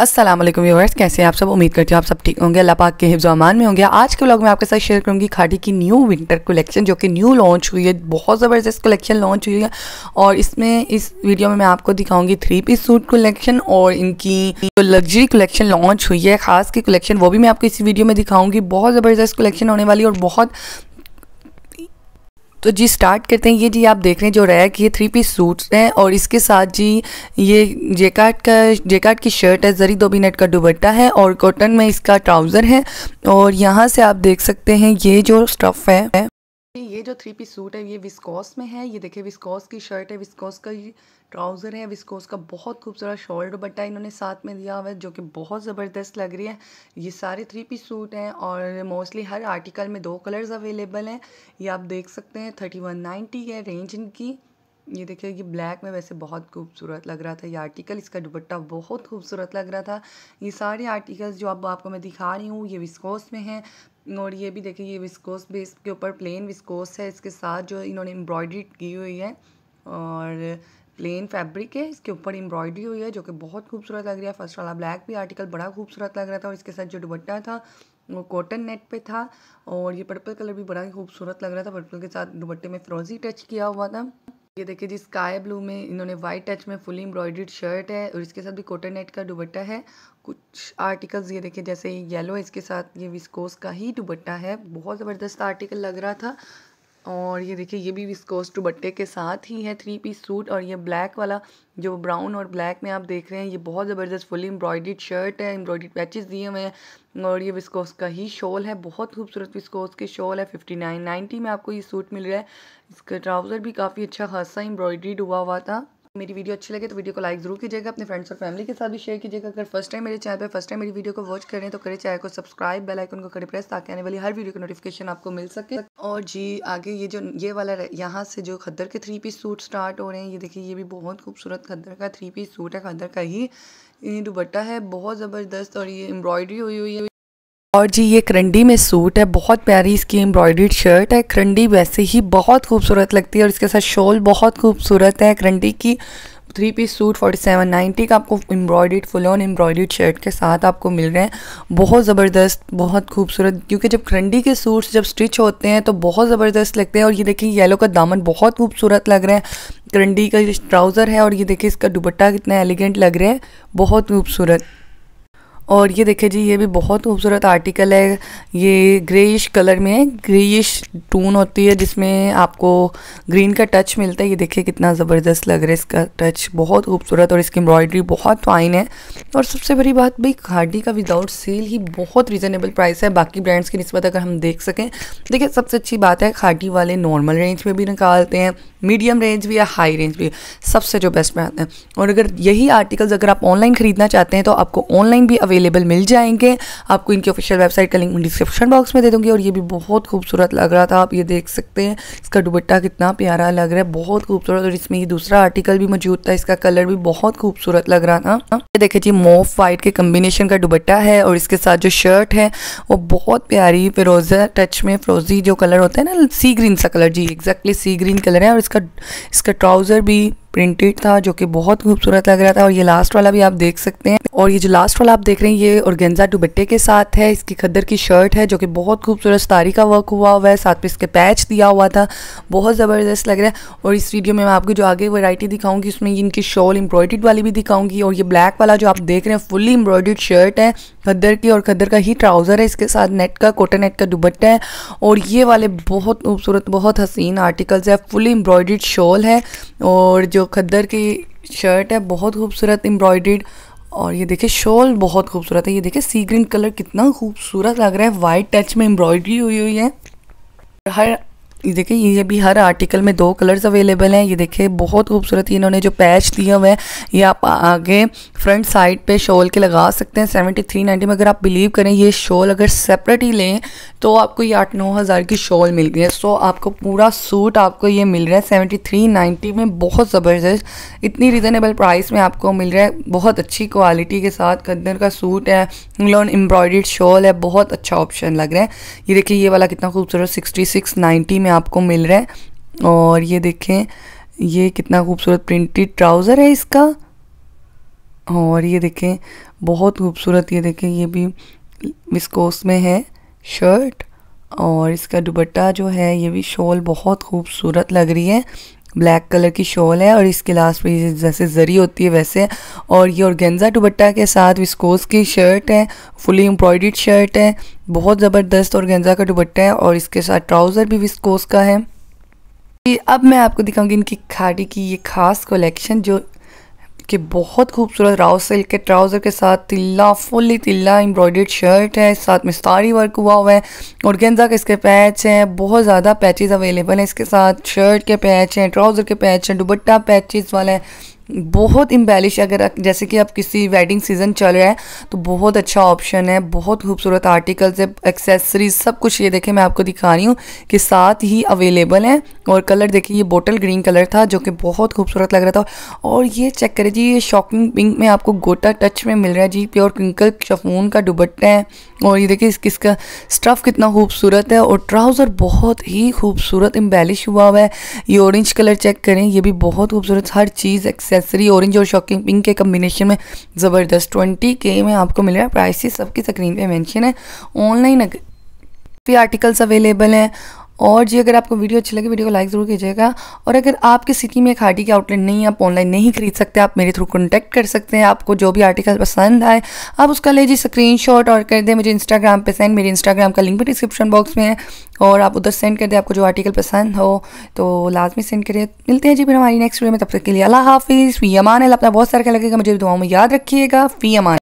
Aslam viewers कैसे हैं आप सब उम्मीद करती हूँ आप सब ठीक होंगे अल्लाह पाक के अमान में होंगे आज के व्लॉग में आपके साथ शेयर करूँगी खाटी की न्यू विंटर कलेक्शन जो कि न्यू लॉन्च हुई है बहुत ज़बरदस्त कलेक्शन लॉन्च हुई है और इसमें इस वीडियो में मैं आपको दिखाऊंगी थ्री पीस सूट कलेक्शन और इनकी जो लग्जरी कलेक्शन लॉन्च हुई है ख़ास की कलेक्शन वो भी मैं आपको इस वीडियो में दिखाऊँगी बहुत ज़बरदस्त कलेक्शन होने वाली और बहुत तो जी स्टार्ट करते हैं ये जी आप देख रहे हैं जो रैक ये थ्री पीस सूट्स हैं और इसके साथ जी ये जेकाट का जेकाट की शर्ट है जरी दो मिनट का दुबट्टा है और कॉटन में इसका ट्राउज़र है और यहाँ से आप देख सकते हैं ये जो स्टफ़ है ये जो थ्री पीस सूट है ये विस्कॉस में है ये देखिए विस्कॉस की शर्ट है विस्कॉस का ट्राउज़र है विस्कोस का बहुत खूबसूरत शॉल दुपट्टा इन्होंने साथ में दिया हुआ है जो कि बहुत ज़बरदस्त लग रही है ये सारे थ्री पीस सूट हैं और मोस्टली हर आर्टिकल में दो कलर्स अवेलेबल हैं ये आप देख सकते हैं थर्टी वन नाइन्टी है रेंज इनकी ये देखिए ये ब्लैक में वैसे बहुत खूबसूरत लग रहा था ये आर्टिकल इसका दुपट्टा बहुत खूबसूरत लग रहा था ये सारे आर्टिकल्स जो अब आपको मैं दिखा रही हूँ ये विस्कोस में है और ये भी देखिए ये विस्कोस बेस के ऊपर प्लेन विस्कोस है इसके साथ जो इन्होंने एम्ब्रॉयडरी की हुई है और प्लेन फैब्रिक है इसके ऊपर एम्ब्रॉयडरी हुई है जो कि बहुत खूबसूरत लग रहा है फर्स्ट वाला ब्लैक भी आर्टिकल बड़ा खूबसूरत लग रहा था और इसके साथ जो दुपट्टा था वो कॉटन नेट पे था और ये पर्पल कलर भी बड़ा ही खूबसूरत लग रहा था पर्पल के साथ दुपट्टे में फ्रोजी टच किया हुआ था ये देखिए जी स्काई ब्लू में इन्होंने वाइट टच में फुली एम्ब्रॉयड्रीड शर्ट है और इसके साथ भी कॉटन नेट का दुबट्टा है कुछ आर्टिकल्स ये देखिए जैसे येलो है इसके साथ ये विस्कोस का ही दुबट्टा है बहुत ज़बरदस्त आर्टिकल लग रहा था और ये देखिए ये भी विस्कोस दुबट्टे के साथ ही है थ्री पीस सूट और ये ब्लैक वाला जो ब्राउन और ब्लैक में आप देख रहे हैं ये बहुत ज़बरदस्त फुली एम्ब्रॉयड शर्ट है एम्ब्रॉयड पैचेस दिए हुए हैं और ये विस्कोस का ही शॉल है बहुत खूबसूरत विस्कोस के शॉल है फिफ्टी नाइन नाइन्टी में आपको ये सूट मिल रहा है इसका ट्राउज़र भी काफ़ी अच्छा खासा एम्ब्रॉयड्रीड हुआ हुआ था मेरी वीडियो अच्छी लगे तो वीडियो को लाइक जरूर कीजिएगा अपने फ्रेंड्स और फैमिली के साथ भी शेयर कीजिएगा अगर फर्स्ट टाइम मेरे चैनल पर फर्स्ट टाइम मेरी वीडियो को वॉच करें तो करें चैनल को सब्सक्राइब बेल आइकन को करें प्रेस ताकि आने वाली हर वीडियो की नोटिफिकेशन आपको मिल सके और जी आगे ये जो ये वाला यहाँ से जो खद्दर के थ्री पीस सूट स्टार्ट हो रहे हैं ये देखिए ये भी बहुत खूबसूरत खद्दर का थ्री पीस सूट है खद्दर का ही दुबट्टा है बहुत ज़बरदस्त और ये एम्ब्रॉयडरी हुई हुई है और जी ये करंडी में सूट है बहुत प्यारी इसकी एम्ब्रॉयडर्ड शर्ट है करंडी वैसे ही बहुत खूबसूरत लगती है और इसके साथ शॉल बहुत खूबसूरत है करंडी की three piece suit forty seven ninety का आपको एम्ब्रॉयड फुल ऑन एम्ब्रॉयड शर्ट के साथ आपको मिल रहे हैं बहुत ज़बरदस्त बहुत खूबसूरत क्योंकि जब करंडी के सूट्स जब स्टिच होते हैं तो बहुत ज़बरदस्त लगते हैं और ये देखिए येलो का दामन बहुत खूबसूरत लग रहा है करंडी का ट्राउज़र है और ये देखिए इसका दुपट्टा कितना एलिगेंट लग रहा है बहुत खूबसूरत और ये देखिए जी ये भी बहुत खूबसूरत आर्टिकल है ये ग्रेइश कलर में है ग्रेइश टून होती है जिसमें आपको ग्रीन का टच मिलता है ये देखिए कितना ज़बरदस्त लग रहा है इसका टच बहुत खूबसूरत और इसकी एम्ब्रॉयडरी बहुत फाइन है और सबसे बड़ी बात भाई खाडी का विदाउट सेल ही बहुत रीज़नेबल प्राइस है बाकी ब्रांड्स की नस्बत अगर हम देख सकें देखिए सबसे अच्छी बात है खाडी वाले नॉर्मल रेंज में भी निकालते हैं मीडियम रेंज भी या हाई रेंज भी सबसे जो बेस्ट में आते हैं और अगर यही आर्टिकल्स अगर आप ऑनलाइन ख़रीदना चाहते हैं तो आपको ऑनलाइन भी अवेलेबल मिल जाएंगे आपको इनकी ऑफिशियल वेबसाइट का लिंक मैं डिस्क्रिप्शन बॉक्स में दे दूँगी और ये भी बहुत खूबसूरत लग रहा था आप ये देख सकते हैं इसका दुबट्टा कितना प्यारा लग रहा है बहुत खूबसूरत और इसमें ये दूसरा आर्टिकल भी मौजूद था इसका कलर भी बहुत खूबसूरत लग रहा था ये देखे जी मोफ वाइट के कम्बिनेशन का दुबट्टा है और इसके साथ जो शर्ट है वो बहुत प्यारी फिरोजा टच में फिरोजी जो कलर होता है ना सी ग्रीन सा कलर जी एग्जैक्टली सी ग्रीन कलर है और इसका इसका ट्राउज़र भी प्रिंटेड था जो कि बहुत खूबसूरत लग रहा था और ये लास्ट वाला भी आप देख सकते हैं और ये जो लास्ट वाला आप देख रहे हैं ये गेंजा दुबट्टे के साथ है इसकी खद्दर की शर्ट है जो कि बहुत खूबसूरत तारी का वर्क हुआ हुआ है साथ में इसके पैच दिया हुआ था बहुत ज़बरदस्त लग रहा है और इस वीडियो में मैं आपको जो आगे वैरायटी दिखाऊंगी उसमें इनकी शॉल एम्ब्रॉयड वाली भी दिखाऊंगी और ये ब्लैक वाला जो आप देख रहे हैं फुली एम्ब्रॉयड शर्ट है खद्दर की और खद्दर का ही ट्राउज़र है इसके साथ नेट का कोटा नेट का दुबट्टा है और ये वाले बहुत खूबसूरत बहुत हसीन आर्टिकल्स है फुली एम्ब्रॉयड शॉल है और जो खद्दर की शर्ट है बहुत खूबसूरत एम्ब्रॉयड और ये देखिए शॉल बहुत खूबसूरत है ये देखिए सी ग्रीन कलर कितना खूबसूरत लग रहा है वाइट टच में एम्ब्रॉयड्री हुई हुई है हर ये देखें ये भी हर आर्टिकल में दो कलर्स अवेलेबल हैं ये देखें बहुत खूबसूरत इन्होंने जो पैच दिए हुए हैं ये आप आगे फ्रंट साइड पे शॉल के लगा सकते हैं सेवेंटी थ्री नाइन्टी में अगर आप बिलीव करें ये शॉल अगर सेपरेट ही लें तो आपको ये आठ नौ हज़ार की शॉल मिल गई है सो आपको पूरा सूट आपको ये मिल रहा है सेवेंटी थ्री नाइन्टी में बहुत ज़बरदस्त इतनी रिजनेबल प्राइस में आपको मिल रहा है बहुत अच्छी क्वालिटी के साथ कदर का सूट है लॉन एम्ब्रॉयड शॉल है बहुत अच्छा ऑप्शन लग रहा है ये देखिए ये वाला कितना खूबसूरत सिक्सटी सिक्स नाइन्टी में आपको मिल रहा है और ये देखें ये कितना खूबसूरत प्रिंटेड ट्राउज़र है इसका और ये देखें बहुत खूबसूरत ये देखें ये भी विस्कोस में है शर्ट और इसका दुबट्टा जो है ये भी शॉल बहुत खूबसूरत लग रही है ब्लैक कलर की शॉल है और इसके लास्ट पे जैसे जरी होती है वैसे और ये औरगेंजा दुबट्टा के साथ विस्कोस की शर्ट है फुली एम्ब्रॉयड शर्ट है बहुत ज़बरदस्त औरगेंजा का दुबट्टा है और इसके साथ ट्राउज़र भी विस्कोस का है अब मैं आपको दिखाऊंगी इनकी खाड़ी की ये खास कलेक्शन जो के बहुत खूबसूरत राउ सिल्क के ट्राउज़र के साथ तिल्ला फुल्ली तिल्ला एम्ब्रॉयडर्ड शर्ट है साथ में स्टारी वर्क हुआ हुआ है और गेंजा के इसके पैच हैं बहुत ज़्यादा पैचेज अवेलेबल हैं इसके साथ शर्ट के पैच हैं ट्राउज़र के पैच हैं दुबट्टा पैचेज वाला है बहुत इम्बेलिश अगर जैसे कि आप किसी वेडिंग सीज़न चल रहा है तो बहुत अच्छा ऑप्शन है बहुत खूबसूरत आर्टिकल्स है एक्सेसरीज सब कुछ ये देखें मैं आपको दिखा रही हूँ कि साथ ही अवेलेबल हैं और कलर देखिए ये बोटल ग्रीन कलर था जो कि बहुत खूबसूरत लग रहा था और ये चेक करें जी ये शॉकिंग पिंक में आपको गोटा टच में मिल रहा है जी प्योर क्रिंकल शफून का दुबट्टा है और ये देखिए इसकी इसका स्टफ़ कितना खूबसूरत है और ट्राउज़र बहुत ही खूबसूरत इम्बेलिश हुआ हुआ है ये ऑरेंज कलर चेक करें ये भी बहुत खूबसूरत हर चीज़ एक्से एक्सेसरी ऑरेंज और शॉकिंग पिंक के कम्बिनेशन में ज़बरदस्त ट्वेंटी के में आपको मिल रहा है प्राइसिस सबकी स्क्रीन पे मेंशन है ऑनलाइन पे आर्टिकल्स अवेलेबल हैं और जी अगर आपको वीडियो अच्छी लगी वीडियो को लाइक ज़रूर कीजिएगा और अगर आपके सिटी में खाटी के आउटलेट नहीं है आप ऑनलाइन नहीं खरीद सकते आप मेरे थ्रू कॉन्टैक्ट कर सकते हैं आपको जो भी आर्टिकल पसंद आए आप उसका ले जी स्क्रीन और कर दें मुझे इंस्टाग्राम पर सेंड मेरे इंस्टाग्राम का लिंक भी डिस्क्रिप्शन बॉक्स में है और आप उधर सेंड कर दें आपको जो आर्टिकल पसंद हो तो लाजमी सेंड करिए मिलते हैं जी फिर हमारी नेक्स्ट वीडियो में तब तक के लिए अल्लाह हाफिज़ फ़ी अमान अपना बहुत सारा क्या लगेगा मुझे दुआओं में याद रखिएगा फ़ी अमान